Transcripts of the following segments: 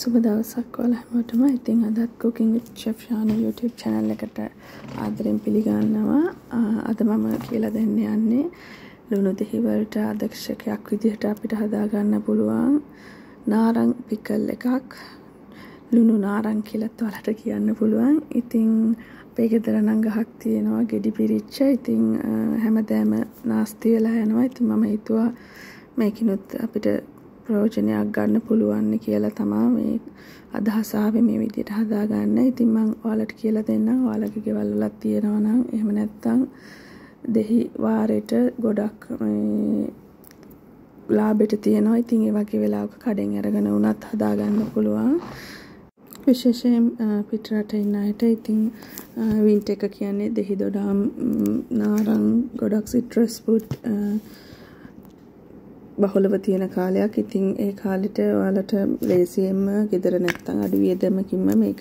සුබ දවසක් ඔයාල හැමෝටම ඉතින් අදත් කුකින් ශෂාන YouTube channel එකට ආදරෙන් පිළිගන්නවා අද මම කියලා දෙන්න යන්නේ ලුණු දෙහි වලට අධක්ෂකයක් විදිහට අපිට හදාගන්න පුළුවන් නාරං පිකල් එකක් ලුණු නාරං කියලත් ඔයාලට කියන්න පුළුවන් ඉතින් අපේ ගෙදර නම් ගහක් තියෙනවා ගෙඩි පිරිච්ච ඉතින් හැමදෑම නාස්ති වෙලා යනවා ඉතින් මම හිතුවා මේකිනුත් අපිට ප්‍රයෝජනයක් ගන්න පුළුවන් කියලා තමා මේ අදහස ආවේ මේ විදිහට හදාගන්න. ඉතින් මම ඔයාලට කියලා දෙන්නම්. ඔයාලගේ ගෙවල් වලත් තියෙනවා නම් එහෙම නැත්නම් දෙහි වාරෙට ගොඩක් මේ ලාබෙට තියෙනවා ඉතින් ඒ වගේ වෙලාවක කඩෙන් අරගෙන වුණත් හදාගන්න පුළුවන් විශේෂයෙන් පිටරට ඉන්න අයට ඉතින් වින්ට එක කියන්නේ දෙහි දොඩම් නාරං ගොඩක් සිට්‍රස් ෆුඩ් බහුලව තියෙන කාලයක්. ඉතින් ඒ කාලෙට ඔයාලට ලේසියෙන්ම gedara නැත්තම් අඩු වියදමකින්ම මේක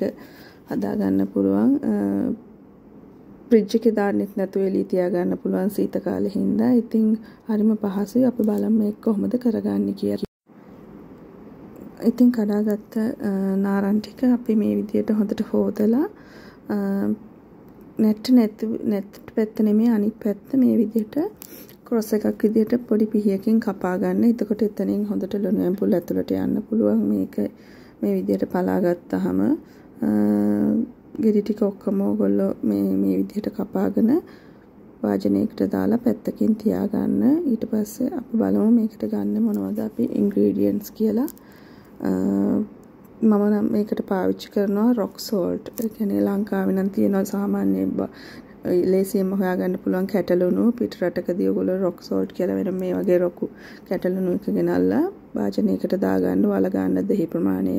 හදා ගන්න පුළුවන්. ෆ්‍රිජ් එකේ දාන්නෙත් නැතුව එළිය තියා ගන්න පුළුවන් සීත කාලෙ හින්දා. ඉතින් හරිම පහසුයි. අපි බලමු මේක කොහොමද කරගන්නේ කියලා. ඉතින් කඩාගත්ත නාරන් ටික අපි මේ විදියට හොඳට හෝදලා නැට්ට නැති නැට්ට පැත්ත නෙමෙයි අනිත් පැත්ත මේ විදිහට ක්‍රොස් එකක් විදිහට පොඩි පිහියකින් කපා ගන්න. එතකොට එතනින් හොඳට ලුණු ඇඹුල් ඇතුළට යන්න පුළුවන්. මේක මේ විදිහට පලා ගත්තාම ගෙඩි ටික ඔක්කොම ඔයගොල්ලෝ මේ මේ විදිහට කපාගෙන වාජනයකට දාලා පැත්තකින් තියාගන්න. ඊට පස්සේ අපි බලමු මේකට ගන්න මොනවද අපි ඉන්ග්‍රීඩියන්ට්ස් කියලා. මම නම් මේකට පාවිච්චි කරනවා රොක් සෝල්ට්. ඒ කියන්නේ ලංකාවේ නම් තියෙනවා සාමාන්‍ය ලේසියම හොයාගන්න පුළුවන් කැටලුණු පිට රටකදී ඔයගොල්ලෝ රොක් සෝල්ට් කියලා වෙන මේ වගේ රොකු කැටලුණු එක ගෙනල්ලා වාජනයකට දාගන්න වල ගන්න දෙහි ප්‍රමාණය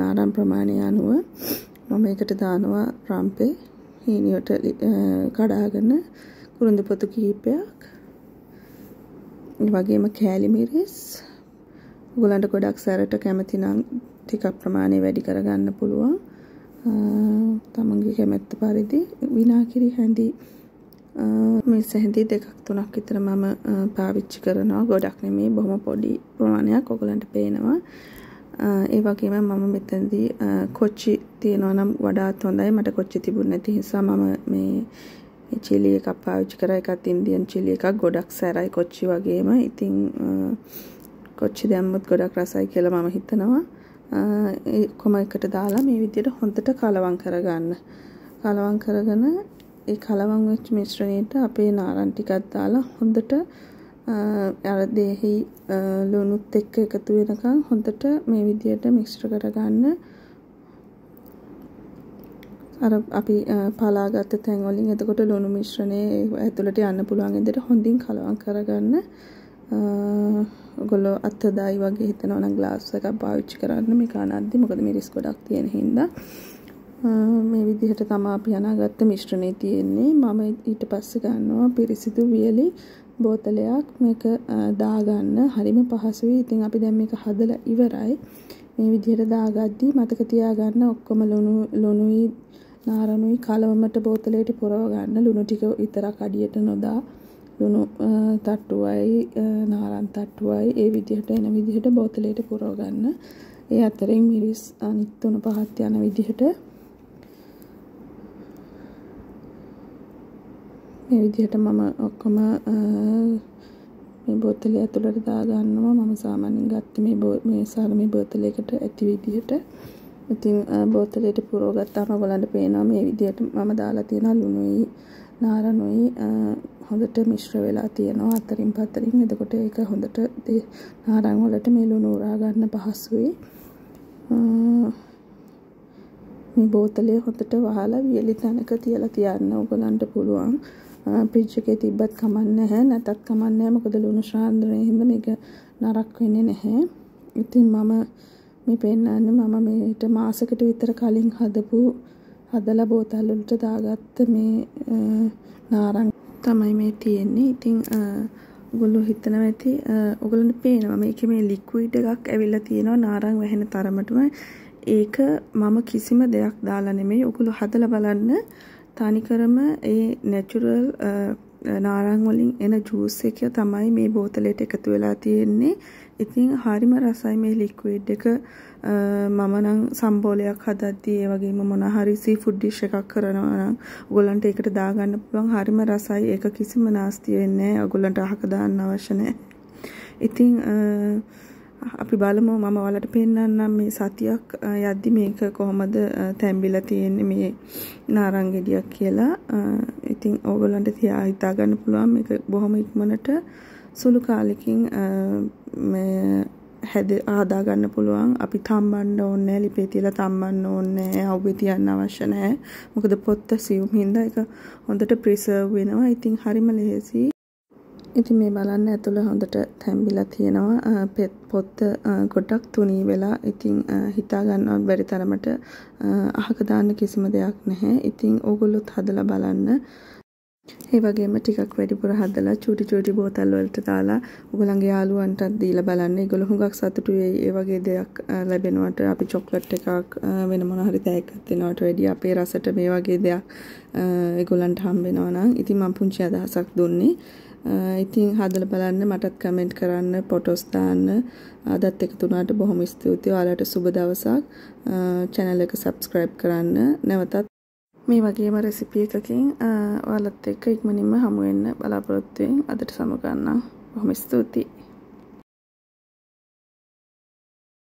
නාරම් ප්‍රමාණය අනුව මම ඒකට දානවා රම්පේ හීනියට කඩාගෙන කුරුඳු පොතු කිහිපයක් වගේම කෑලි මිරිස් ඔයගොල්ලන්ට ගොඩක් සැරට කැමති නම් ටිකක් ප්‍රමාණය වැඩි කරගන්න පුළුවන් තමන්ගේ කැමැත්ත පරිදි විනාකිරි හැඳි මේ සැහැඳි දෙකක් තුනක් විතර මම පාවිච්චි කරනවා ගොඩක් නෙමේ බොහොම පොඩි ප්‍රමාණයක් ඔයගලන්ට පේනවා ඒ වගේම මම මෙතනදී කොච්චි තියෙනවා නම් වඩාත් හොඳයි මට කොච්චි තිබුණ නැති නිසා මම මේ චිලි එකක් පාවිච්චි කරා එකත් ඉන්දියන් චිලි එකක් ගොඩක් සැරයි කොච්චි වගේම ඉතින් කොච්චි දැම්මත් ගොඩක් රසයි කියලා මම හිතනවා කොම එකට දාලා මේ විදියට හොඳට කලවම් කරගන්න. කලවම් කරගෙන ඒ කලවම් වෙච්ච මිශ්‍රණයට අපේ නාරන් ටිකක් දාලා හොඳට අර දෙහි ලුණුත් එක්ක එකතු වෙනකන් හොඳට මේ විදියට මිශ්‍ර කරගන්න. අර අපි පලාගත්ත තැන් වලින් එතකොට ලුණු මිශ්‍රණය ඇතුළට යන්න පුළුවන් විදිහට හොඳින් කලවම් කරගන්න. ගොලො අත්හොදායි වගේ හිතනවන ගලාස් එකක් පාවිච්චි කරන්න මේ කානද්දි මොකද මිරිස් ගොඩක් තියෙන හින්දා මේ විදිහට තමා පියනාගත්ත මිශ්‍රණය තියෙන්නේ මම ඊට පස්සේ ගන්නවා පිරිසිදු වියලි බෝතලයක් මේක දාගන්න හරිම පහසුයි. ඉතින් අපි දැන් මේක හදලා ඉවරයි. මේ විදිහට දාගද්දී මතක තියාගන්න ඔක්කොම ලුණු ලුණුයි නාරණුයි කලවමට බෝතලයට පුරව ගන්න ලුණු ටික විතරක් අඩියට නොදා ලුණු තට්ටුවයි නාරන් තට්ටුවයි ඒ විදිහට එන විදිහට බෝතලයට පුරෝගන්න ඒ අතරින් මිරිස් අනිත් තුන පහත් යන විදිහට මේ විදිහට මම ඔක්කොම මේ බෝතලය ඇතුළට දාගන්නවා මම සාමාන්‍යයෙන් ගත්තේ මේ මේ සාර මේ බෝතලයකට ඇති විදිහට ඉතින් බෝතලයට පුරෝගත්තාම ඔයගලන්ට පේනවා මේ විදියට මම දාලා තියෙන ලුණුයි නාරනුයි හොඳට මිශ්‍ර වෙලා තියෙනවා අතරින් පතරින්. එතකොට ඒක හොඳට නාරන් වලට මේ ලුණු උරා ගන්න පහසුයි. මේ බෝතලේ හොඳට වහලා වියලි තැනක තියලා තියන්න ඔයගලන්ට පුළුවන්. ෆ්‍රිජ් එකේ තිබ්බත් කමක් නැහැ නැතත් කමක් නැහැ මොකද ලුණු ශාන්ද්‍රණය හින්දා මේක නරක් වෙන්නේ නැහැ. ඉතින් මම මේ පෙන්වන්නේ මම මේට මාසකට විතර කලින් හදපු හදලා බෝතල් වලට දාගත්ත මේ නාරංග තමයි මේ තියෙන්නේ. ඉතින් ඔගොල්ලෝ හිතනවා ඇති ඔගොල්ලන්ට පේනවා මේකේ මේ ලික්විඩ් එකක් ඇවිල්ලා තියෙනවා නාරංග වැහෙන තරමටම. ඒක මම කිසිම දෙයක් දාලා නෙමෙයි. ඔගොල්ලෝ හදලා බලන්න තනිකරම ඒ natural නාරං වලින් එන ජූස් එක තමයි මේ බෝතලයට එකතු වෙලා තියෙන්නේ. ඉතින් හරිම රසයි මේ ලික්විඩ් එක. මම නම් සම්බෝලයක් හදද්දී ඒ වගේම මොන හරි සී ෆුඩ් ඩිෂ් එකක් කරනවා නම් ඔයගොල්ලන්ට ඒකට දාගන්න පුළුවන් හරිම රසයි. ඒක කිසිම නාස්ති වෙන්නේ නැහැ. ඔයගොල්ලන්ට අහක දාන්න අවශ්‍ය නැහැ. ඉතින් අපි බලමු මම ඔයාලට පෙන්වන්නම් මේ සතියක් යද්දි මේක කොහොමද තැඹිලා තියෙන්නේ මේ නාරංගෙඩියක් කියලා. ඉතින් ඕගොල්ලන්ට තියා හිතා ගන්න පුළුවන් මේක බොහොම ඉක්මනට සුළු කාලෙකින් මේ හැද හදා ගන්න පුළුවන් අපි තම්බන්න ඕනේ ලිපේ තියලා තම්බන්න ඕනේ අවුවේ තියන්න අවශ්‍ය නැහැ මොකද පොත්ත සියුම් හින්දා ඒක හොඳට ප්‍රිසර්ව් වෙනවා ඉතින් හරිම ලෙහෙසි ඉති මේ බලන්න ඇතුළ හොඳට තැම්බිලා තියෙනවා පෙත් පොත්ත ගොඩක් තුනී වෙලා ඉතිං හිතාගන්නවත් බැරි තරමට අහකදාන්න කිසිම දෙයක් නැහැ ඉතිං ඕගොල්ලොත් හදල බලන්න ඒ වගේම ටිකක් වැඩිපුර හදලා චූටි චූටි බෝතල් වලට දාලා උගලන්ගේ යාළුවන්ටත් දීලා බලන්න. ඒගොල්ලෝ හුඟක් සතුටු වෙයි. ඒ වගේ දෙයක් ලැබෙනවට අපි චොක්ලට් එකක් වෙන මොන හරි තෑග්ගක් දෙනවට වැඩිය අපේ රසට මේ වගේ දෙයක් ඒගොල්ලන්ට හම්බ වෙනවා නම් ඉතින් මම පුංචි අදහසක් දුන්නේ. ඉතින් හදලා බලන්න මටත් කමෙන්ට් කරන්න ෆොටෝස් දාන්න අදත් එකතු වුණාට බොහොම ස්තුතියි. ඔයාලට සුබ දවසක්. channel එක subscribe කරන්න. නැවතත් මේ වගේම රෙසිපි එකකින් ඔයාලත් එක්ක ඉක්මනින්ම හමු වෙන්න බලාපොරොත්තු වෙමින් අදට සමුගන්නම්. බොහොම ස්තුතියි.